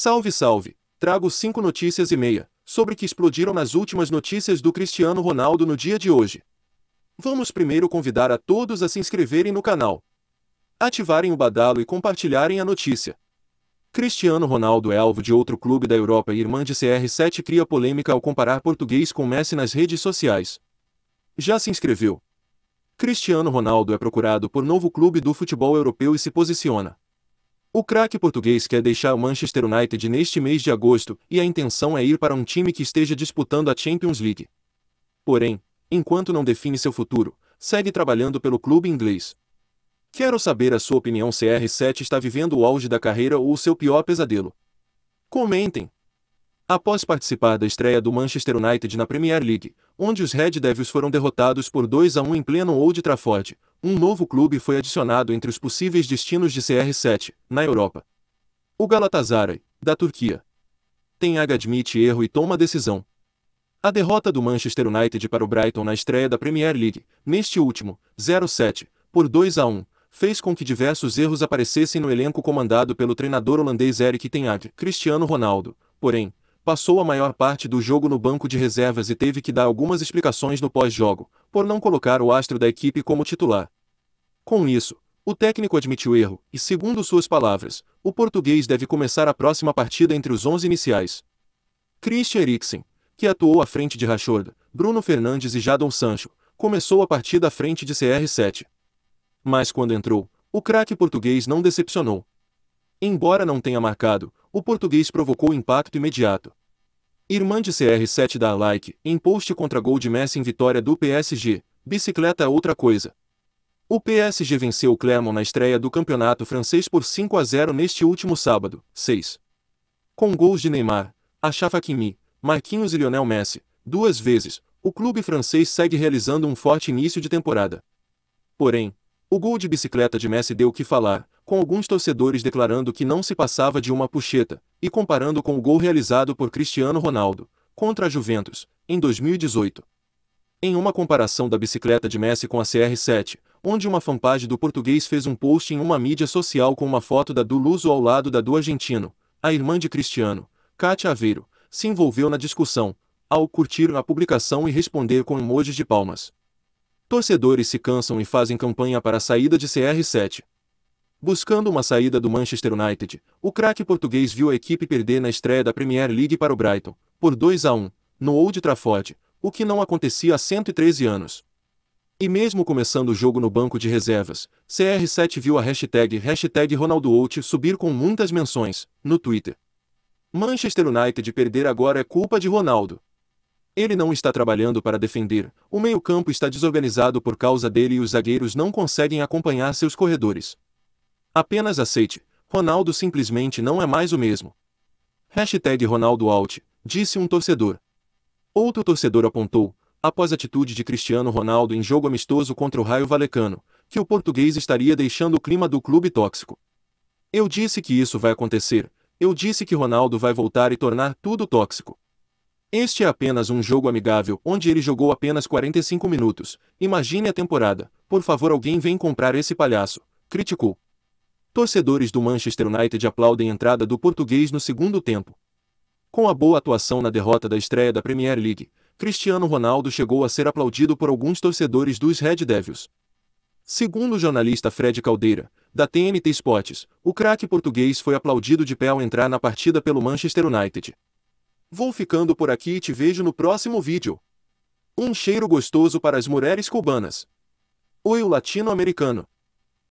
Salve, salve! Trago 5 notícias e meia, sobre que explodiram nas últimas notícias do Cristiano Ronaldo no dia de hoje. Vamos primeiro convidar a todos a se inscreverem no canal, ativarem o badalo e compartilharem a notícia. Cristiano Ronaldo é alvo de outro clube da Europa e irmã de CR7 cria polêmica ao comparar português com Messi nas redes sociais. Já se inscreveu? Cristiano Ronaldo é procurado por novo clube do futebol europeu e se posiciona o craque português quer deixar o Manchester United neste mês de agosto e a intenção é ir para um time que esteja disputando a Champions League. Porém, enquanto não define seu futuro, segue trabalhando pelo clube inglês. Quero saber a sua opinião se CR7 está vivendo o auge da carreira ou o seu pior pesadelo. Comentem! Após participar da estreia do Manchester United na Premier League, onde os Red Devils foram derrotados por 2 a 1 em pleno Old Trafford, um novo clube foi adicionado entre os possíveis destinos de CR7, na Europa. O Galatasaray, da Turquia. Ten Hag admite erro e toma decisão. A derrota do Manchester United para o Brighton na estreia da Premier League, neste último, 0-7, por 2 a 1, fez com que diversos erros aparecessem no elenco comandado pelo treinador holandês Erik Ten Hag, Cristiano Ronaldo. Porém, Passou a maior parte do jogo no banco de reservas e teve que dar algumas explicações no pós-jogo, por não colocar o astro da equipe como titular. Com isso, o técnico admitiu erro, e segundo suas palavras, o português deve começar a próxima partida entre os 11 iniciais. Christian Eriksen, que atuou à frente de Rashford, Bruno Fernandes e Jadon Sancho, começou a partida à frente de CR7. Mas quando entrou, o craque português não decepcionou. Embora não tenha marcado, o português provocou impacto imediato. Irmã de CR7 dá like, em post contra gol de Messi em vitória do PSG, bicicleta é outra coisa. O PSG venceu o Clermont na estreia do campeonato francês por 5 a 0 neste último sábado, 6. Com gols de Neymar, Achafa Kimi, Marquinhos e Lionel Messi, duas vezes, o clube francês segue realizando um forte início de temporada. Porém, o gol de bicicleta de Messi deu o que falar, com alguns torcedores declarando que não se passava de uma puxeta, e comparando com o gol realizado por Cristiano Ronaldo contra a Juventus em 2018. Em uma comparação da bicicleta de Messi com a CR7, onde uma fanpage do português fez um post em uma mídia social com uma foto da do Luso ao lado da do argentino, a irmã de Cristiano, Katia Aveiro, se envolveu na discussão, ao curtir a publicação e responder com emojis de palmas. Torcedores se cansam e fazem campanha para a saída de CR7. Buscando uma saída do Manchester United, o craque português viu a equipe perder na estreia da Premier League para o Brighton, por 2 a 1, no Old Trafford, o que não acontecia há 113 anos. E mesmo começando o jogo no banco de reservas, CR7 viu a hashtag, hashtag Ronaldo subir com muitas menções, no Twitter. Manchester United perder agora é culpa de Ronaldo. Ele não está trabalhando para defender, o meio-campo está desorganizado por causa dele e os zagueiros não conseguem acompanhar seus corredores. Apenas aceite, Ronaldo simplesmente não é mais o mesmo. Hashtag Ronaldo disse um torcedor. Outro torcedor apontou, após a atitude de Cristiano Ronaldo em jogo amistoso contra o Raio Valecano, que o português estaria deixando o clima do clube tóxico. Eu disse que isso vai acontecer, eu disse que Ronaldo vai voltar e tornar tudo tóxico. Este é apenas um jogo amigável onde ele jogou apenas 45 minutos. Imagine a temporada. Por favor, alguém vem comprar esse palhaço. Criticou. Torcedores do Manchester United aplaudem a entrada do português no segundo tempo. Com a boa atuação na derrota da estreia da Premier League, Cristiano Ronaldo chegou a ser aplaudido por alguns torcedores dos Red Devils. Segundo o jornalista Fred Caldeira, da TNT Sports, o craque português foi aplaudido de pé ao entrar na partida pelo Manchester United. Vou ficando por aqui e te vejo no próximo vídeo. Um cheiro gostoso para as mulheres cubanas. Oi, o latino-americano.